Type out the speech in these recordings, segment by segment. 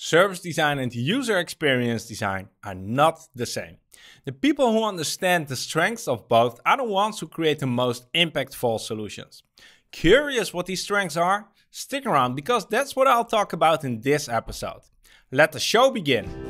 Service design and user experience design are not the same. The people who understand the strengths of both are the ones who create the most impactful solutions. Curious what these strengths are? Stick around because that's what I'll talk about in this episode. Let the show begin.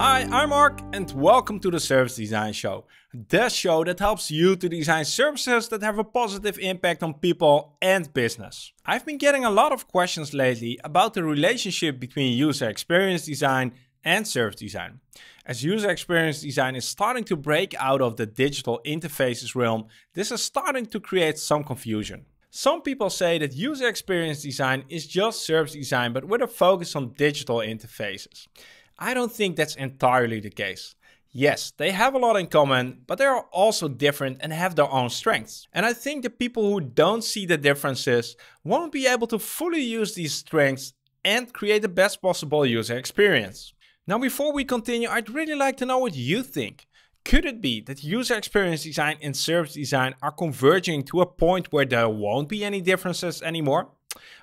Hi, I'm Mark and welcome to the Service Design Show, the show that helps you to design services that have a positive impact on people and business. I've been getting a lot of questions lately about the relationship between user experience design and service design. As user experience design is starting to break out of the digital interfaces realm, this is starting to create some confusion. Some people say that user experience design is just service design but with a focus on digital interfaces. I don't think that's entirely the case. Yes, they have a lot in common, but they are also different and have their own strengths. And I think the people who don't see the differences won't be able to fully use these strengths and create the best possible user experience. Now before we continue, I'd really like to know what you think. Could it be that user experience design and service design are converging to a point where there won't be any differences anymore?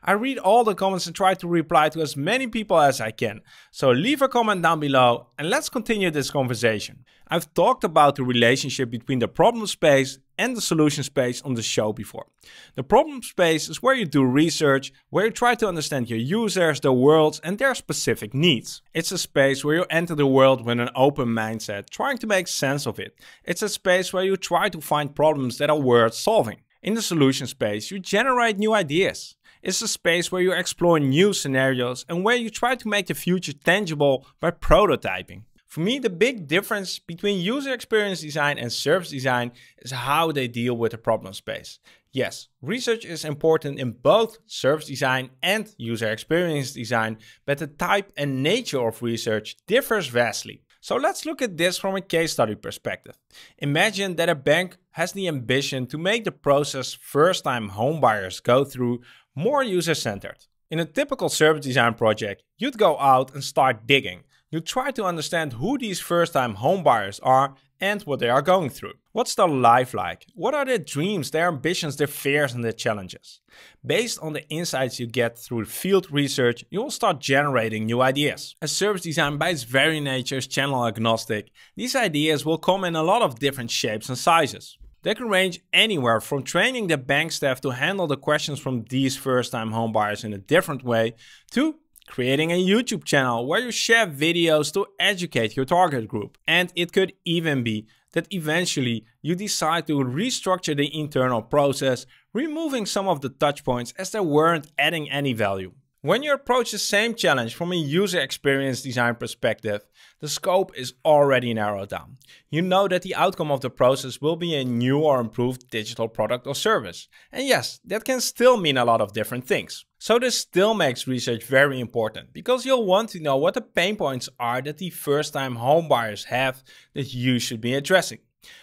I read all the comments and try to reply to as many people as I can. So leave a comment down below and let's continue this conversation. I've talked about the relationship between the problem space and the solution space on the show before. The problem space is where you do research, where you try to understand your users, their worlds, and their specific needs. It's a space where you enter the world with an open mindset, trying to make sense of it. It's a space where you try to find problems that are worth solving. In the solution space, you generate new ideas is a space where you explore new scenarios and where you try to make the future tangible by prototyping. For me, the big difference between user experience design and service design is how they deal with the problem space. Yes, research is important in both service design and user experience design, but the type and nature of research differs vastly. So let's look at this from a case study perspective. Imagine that a bank has the ambition to make the process first-time homebuyers go through more user-centered. In a typical service design project, you'd go out and start digging, you try to understand who these first time homebuyers are and what they are going through. What's their life like? What are their dreams, their ambitions, their fears, and their challenges? Based on the insights you get through field research, you will start generating new ideas. As service design by its very nature is channel agnostic, these ideas will come in a lot of different shapes and sizes. They can range anywhere from training the bank staff to handle the questions from these first time homebuyers in a different way to creating a YouTube channel where you share videos to educate your target group. And it could even be that eventually you decide to restructure the internal process, removing some of the touchpoints as they weren't adding any value. When you approach the same challenge from a user experience design perspective, the scope is already narrowed down. You know that the outcome of the process will be a new or improved digital product or service. And yes, that can still mean a lot of different things. So this still makes research very important because you'll want to know what the pain points are that the first time home buyers have that you should be addressing.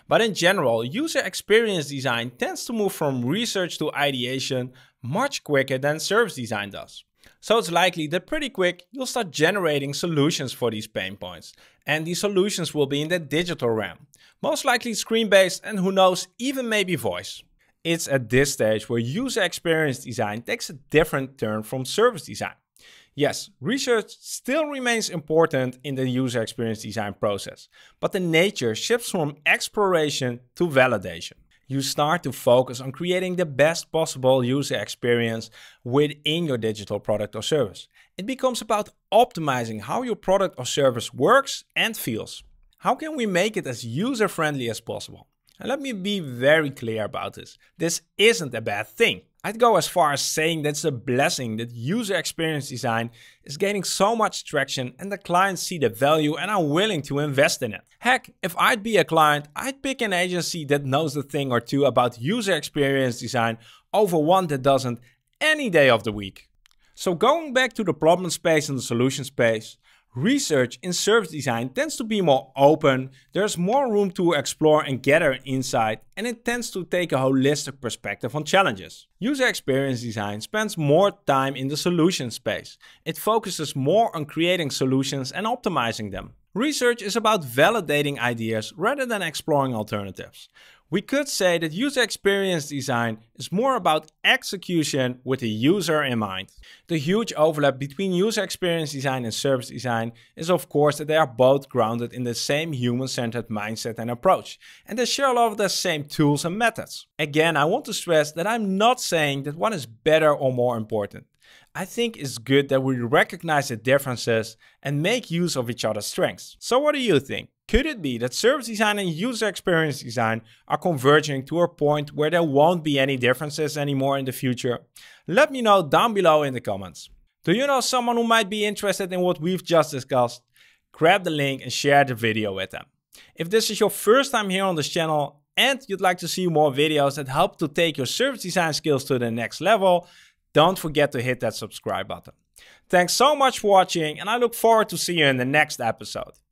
But in general, user experience design tends to move from research to ideation much quicker than service design does. So it's likely that pretty quick you'll start generating solutions for these pain points. And these solutions will be in the digital realm, most likely screen based and who knows, even maybe voice. It's at this stage where user experience design takes a different turn from service design. Yes, research still remains important in the user experience design process, but the nature shifts from exploration to validation you start to focus on creating the best possible user experience within your digital product or service. It becomes about optimizing how your product or service works and feels. How can we make it as user friendly as possible? And let me be very clear about this. This isn't a bad thing. I'd go as far as saying that's a blessing that user experience design is gaining so much traction and the clients see the value and are willing to invest in it. Heck, if I'd be a client, I'd pick an agency that knows a thing or two about user experience design over one that doesn't any day of the week. So going back to the problem space and the solution space, Research in service design tends to be more open, there's more room to explore and gather insight, and it tends to take a holistic perspective on challenges. User experience design spends more time in the solution space. It focuses more on creating solutions and optimizing them. Research is about validating ideas rather than exploring alternatives. We could say that user experience design is more about execution with the user in mind. The huge overlap between user experience design and service design is of course that they are both grounded in the same human-centered mindset and approach, and they share a lot of the same tools and methods. Again, I want to stress that I'm not saying that one is better or more important. I think it's good that we recognize the differences and make use of each other's strengths. So what do you think? Could it be that service design and user experience design are converging to a point where there won't be any differences anymore in the future? Let me know down below in the comments. Do you know someone who might be interested in what we've just discussed? Grab the link and share the video with them. If this is your first time here on this channel and you'd like to see more videos that help to take your service design skills to the next level, don't forget to hit that subscribe button. Thanks so much for watching and I look forward to see you in the next episode.